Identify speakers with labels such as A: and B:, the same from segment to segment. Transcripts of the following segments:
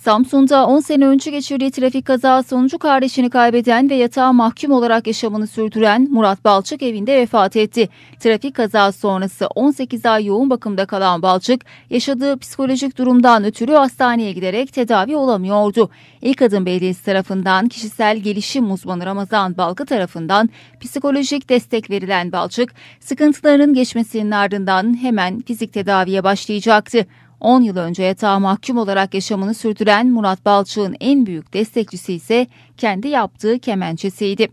A: Samsun'da 10 sene önce geçirdiği trafik kazası sonucu kardeşini kaybeden ve yatağa mahkum olarak yaşamını sürdüren Murat Balçık evinde vefat etti. Trafik kazası sonrası 18 ay yoğun bakımda kalan Balçık yaşadığı psikolojik durumdan ötürü hastaneye giderek tedavi olamıyordu. İlk Adım Belediyesi tarafından kişisel gelişim uzmanı Ramazan Balkı tarafından psikolojik destek verilen Balçık sıkıntıların geçmesinin ardından hemen fizik tedaviye başlayacaktı. 10 yıl önce yatağa mahkum olarak yaşamını sürdüren Murat Balçık'ın en büyük destekçisi ise kendi yaptığı kemençesiydi.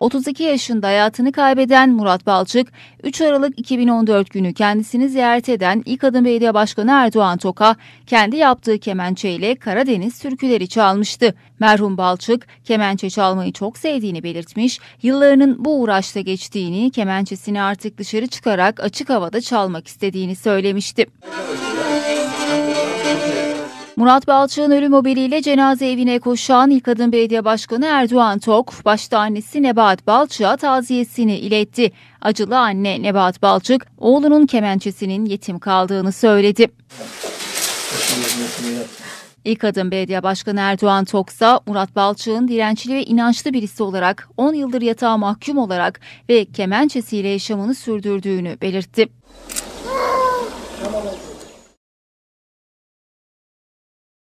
A: 32 yaşında hayatını kaybeden Murat Balçık, 3 Aralık 2014 günü kendisini ziyaret eden İlk Adım Belediye Başkanı Erdoğan Toka, kendi yaptığı kemençeyle Karadeniz türküleri çalmıştı. Merhum Balçık, kemençe çalmayı çok sevdiğini belirtmiş, yıllarının bu uğraşta geçtiğini, kemençesini artık dışarı çıkarak açık havada çalmak istediğini söylemişti. Murat Balçık'ın ölüm haberiyle cenaze evine koşan ilk kadın belediye başkanı Erdoğan Tok, başta annesi Nebahat Balçık'a taziyesini iletti. Acılı anne Nebahat Balçık, oğlunun kemençesinin yetim kaldığını söyledi. İlk adım belediye başkanı Erdoğan Toksa, Murat Balçık'ın dirençli ve inançlı birisi olarak 10 yıldır yatağa mahkum olarak ve kemençesiyle yaşamını sürdürdüğünü belirtti.